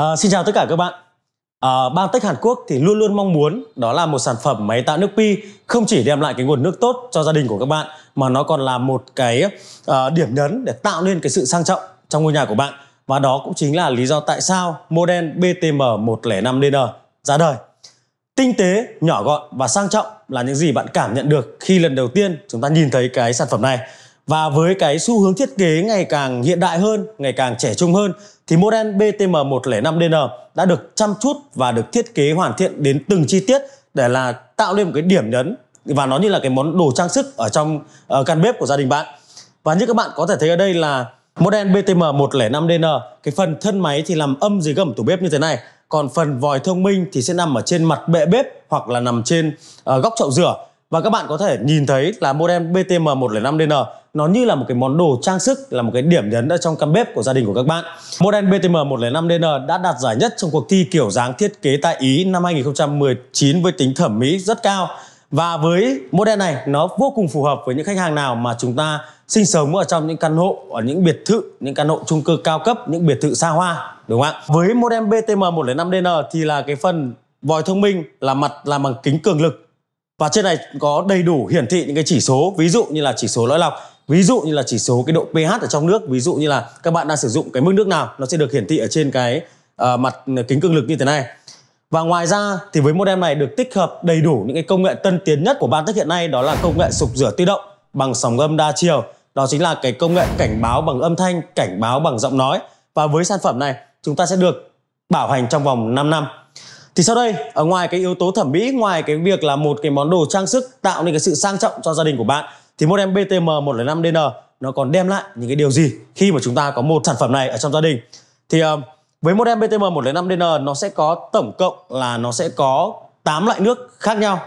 À, xin chào tất cả các bạn. À, bang Tech Hàn Quốc thì luôn luôn mong muốn đó là một sản phẩm máy tạo nước pi không chỉ đem lại cái nguồn nước tốt cho gia đình của các bạn mà nó còn là một cái uh, điểm nhấn để tạo nên cái sự sang trọng trong ngôi nhà của bạn và đó cũng chính là lý do tại sao model BTM 105DN ra đời. Tinh tế, nhỏ gọn và sang trọng là những gì bạn cảm nhận được khi lần đầu tiên chúng ta nhìn thấy cái sản phẩm này. Và với cái xu hướng thiết kế ngày càng hiện đại hơn, ngày càng trẻ trung hơn thì model BTM105DN đã được chăm chút và được thiết kế hoàn thiện đến từng chi tiết để là tạo nên một cái điểm nhấn và nó như là cái món đồ trang sức ở trong ờ, căn bếp của gia đình bạn. Và như các bạn có thể thấy ở đây là model BTM105DN cái phần thân máy thì làm âm dưới gầm tủ bếp như thế này còn phần vòi thông minh thì sẽ nằm ở trên mặt bệ bếp hoặc là nằm trên uh, góc chậu rửa và các bạn có thể nhìn thấy là model BTM 105DN nó như là một cái món đồ trang sức là một cái điểm nhấn ở trong căn bếp của gia đình của các bạn. Model BTM 105DN đã đạt giải nhất trong cuộc thi kiểu dáng thiết kế tại Ý năm 2019 với tính thẩm mỹ rất cao. Và với model này nó vô cùng phù hợp với những khách hàng nào mà chúng ta sinh sống ở trong những căn hộ, ở những biệt thự, những căn hộ chung cư cao cấp, những biệt thự xa hoa đúng không ạ? Với model BTM 105DN thì là cái phần vòi thông minh là mặt làm bằng kính cường lực và trên này có đầy đủ hiển thị những cái chỉ số ví dụ như là chỉ số lõi lọc ví dụ như là chỉ số cái độ pH ở trong nước ví dụ như là các bạn đang sử dụng cái mức nước nào nó sẽ được hiển thị ở trên cái uh, mặt kính cường lực như thế này và ngoài ra thì với modem này được tích hợp đầy đủ những cái công nghệ tân tiến nhất của Bantech hiện nay đó là công nghệ sục rửa tự động bằng sóng âm đa chiều đó chính là cái công nghệ cảnh báo bằng âm thanh cảnh báo bằng giọng nói và với sản phẩm này chúng ta sẽ được bảo hành trong vòng 5 năm thì sau đây ở ngoài cái yếu tố thẩm mỹ ngoài cái việc là một cái món đồ trang sức tạo nên cái sự sang trọng cho gia đình của bạn thì một em BTM 105 DN nó còn đem lại những cái điều gì khi mà chúng ta có một sản phẩm này ở trong gia đình thì ờ, với một em BTM 105 DN nó sẽ có tổng cộng là nó sẽ có 8 loại nước khác nhau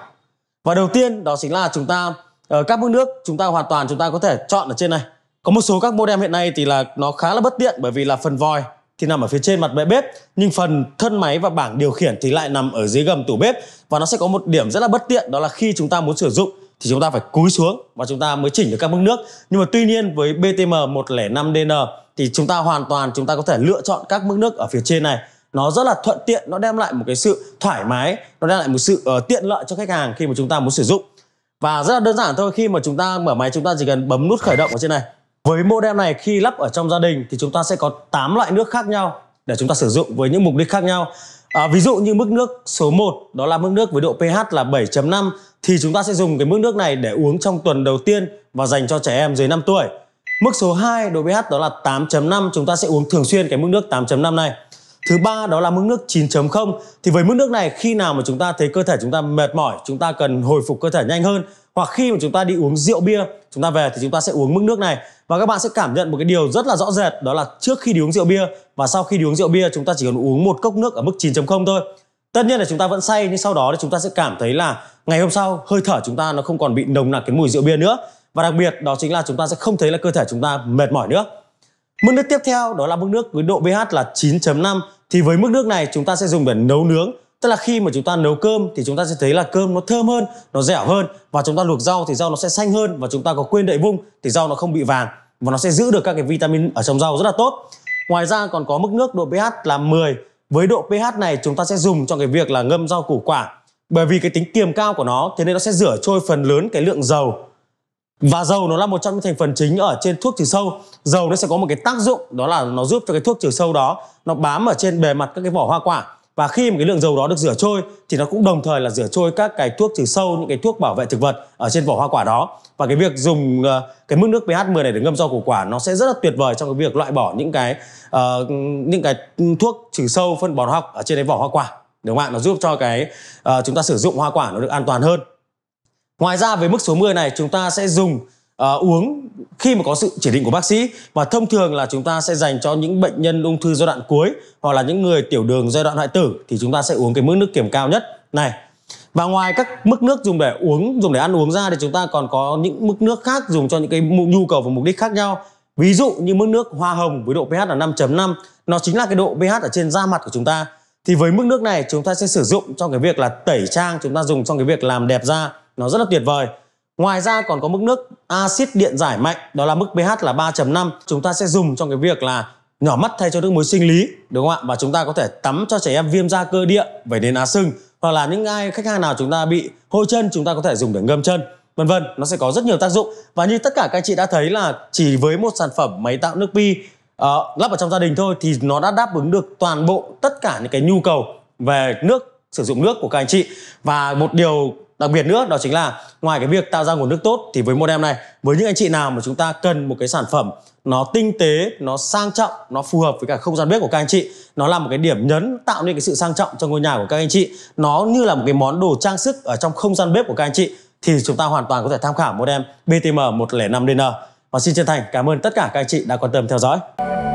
và đầu tiên đó chính là chúng ta ờ, các bước nước chúng ta hoàn toàn chúng ta có thể chọn ở trên này có một số các modem hiện nay thì là nó khá là bất tiện bởi vì là phần vòi thì nằm ở phía trên mặt bệ bếp nhưng phần thân máy và bảng điều khiển thì lại nằm ở dưới gầm tủ bếp và nó sẽ có một điểm rất là bất tiện đó là khi chúng ta muốn sử dụng thì chúng ta phải cúi xuống và chúng ta mới chỉnh được các mức nước nhưng mà tuy nhiên với BTM 105DN thì chúng ta hoàn toàn chúng ta có thể lựa chọn các mức nước ở phía trên này nó rất là thuận tiện nó đem lại một cái sự thoải mái nó đem lại một sự uh, tiện lợi cho khách hàng khi mà chúng ta muốn sử dụng và rất là đơn giản thôi khi mà chúng ta mở máy chúng ta chỉ cần bấm nút khởi động ở trên này với modem này khi lắp ở trong gia đình thì chúng ta sẽ có 8 loại nước khác nhau để chúng ta sử dụng với những mục đích khác nhau. À, ví dụ như mức nước số 1 đó là mức nước với độ pH là 7.5 thì chúng ta sẽ dùng cái mức nước này để uống trong tuần đầu tiên và dành cho trẻ em dưới 5 tuổi. Mức số 2 độ pH đó là 8.5 chúng ta sẽ uống thường xuyên cái mức nước 8.5 này. Thứ ba đó là mức nước 9.0 thì với mức nước này khi nào mà chúng ta thấy cơ thể chúng ta mệt mỏi, chúng ta cần hồi phục cơ thể nhanh hơn hoặc khi mà chúng ta đi uống rượu bia, chúng ta về thì chúng ta sẽ uống mức nước này và các bạn sẽ cảm nhận một cái điều rất là rõ rệt đó là trước khi đi uống rượu bia và sau khi đi uống rượu bia chúng ta chỉ cần uống một cốc nước ở mức 9.0 thôi. Tất nhiên là chúng ta vẫn say nhưng sau đó thì chúng ta sẽ cảm thấy là ngày hôm sau hơi thở chúng ta nó không còn bị nồng nặc cái mùi rượu bia nữa và đặc biệt đó chính là chúng ta sẽ không thấy là cơ thể chúng ta mệt mỏi nữa. Mức nước tiếp theo đó là mức nước với độ pH là 9.5 thì với mức nước này chúng ta sẽ dùng để nấu nướng Tức là khi mà chúng ta nấu cơm thì chúng ta sẽ thấy là cơm nó thơm hơn, nó dẻo hơn và chúng ta luộc rau thì rau nó sẽ xanh hơn và chúng ta có quên đậy vung thì rau nó không bị vàng và nó sẽ giữ được các cái vitamin ở trong rau rất là tốt. Ngoài ra còn có mức nước độ pH là 10. Với độ pH này chúng ta sẽ dùng cho cái việc là ngâm rau củ quả. Bởi vì cái tính kiềm cao của nó thế nên nó sẽ rửa trôi phần lớn cái lượng dầu và dầu nó là một trong những thành phần chính ở trên thuốc trừ sâu dầu nó sẽ có một cái tác dụng đó là nó giúp cho cái thuốc trừ sâu đó nó bám ở trên bề mặt các cái vỏ hoa quả và khi mà cái lượng dầu đó được rửa trôi thì nó cũng đồng thời là rửa trôi các cái thuốc trừ sâu những cái thuốc bảo vệ thực vật ở trên vỏ hoa quả đó và cái việc dùng ờ, cái mức nước pH 10 này để ngâm rau củ quả nó sẽ rất là tuyệt vời trong cái việc loại bỏ những cái uh, những cái thuốc trừ sâu phân bón học ở trên cái vỏ hoa quả đúng không ạ nó giúp cho cái uh, chúng ta sử dụng hoa quả nó được an toàn hơn Ngoài ra với mức số 10 này chúng ta sẽ dùng uh, uống khi mà có sự chỉ định của bác sĩ và thông thường là chúng ta sẽ dành cho những bệnh nhân ung thư giai đoạn cuối hoặc là những người tiểu đường giai đoạn hoại tử thì chúng ta sẽ uống cái mức nước kiểm cao nhất này. Và ngoài các mức nước dùng để uống, dùng để ăn uống ra thì chúng ta còn có những mức nước khác dùng cho những cái nhu cầu và mục đích khác nhau. Ví dụ như mức nước hoa hồng với độ pH là 5.5, nó chính là cái độ pH ở trên da mặt của chúng ta. Thì với mức nước này chúng ta sẽ sử dụng trong cái việc là tẩy trang, chúng ta dùng trong cái việc làm đẹp da nó rất là tuyệt vời Ngoài ra còn có mức nước axit điện giải mạnh đó là mức pH là 3.5 chúng ta sẽ dùng trong cái việc là nhỏ mắt thay cho nước muối sinh lý đúng không ạ và chúng ta có thể tắm cho trẻ em viêm da cơ địa vẩy nến á sưng hoặc là những ai khách hàng nào chúng ta bị hôi chân chúng ta có thể dùng để ngâm chân vân vân nó sẽ có rất nhiều tác dụng và như tất cả các anh chị đã thấy là chỉ với một sản phẩm máy tạo nước pi uh, lắp vào trong gia đình thôi thì nó đã đáp ứng được toàn bộ tất cả những cái nhu cầu về nước sử dụng nước của các anh chị và một điều đặc biệt nữa đó chính là ngoài cái việc tạo ra nguồn nước tốt thì với modem này với những anh chị nào mà chúng ta cần một cái sản phẩm nó tinh tế nó sang trọng nó phù hợp với cả không gian bếp của các anh chị nó là một cái điểm nhấn tạo nên cái sự sang trọng cho ngôi nhà của các anh chị nó như là một cái món đồ trang sức ở trong không gian bếp của các anh chị thì chúng ta hoàn toàn có thể tham khảo modem BTM 105DN và xin chân thành cảm ơn tất cả các anh chị đã quan tâm theo dõi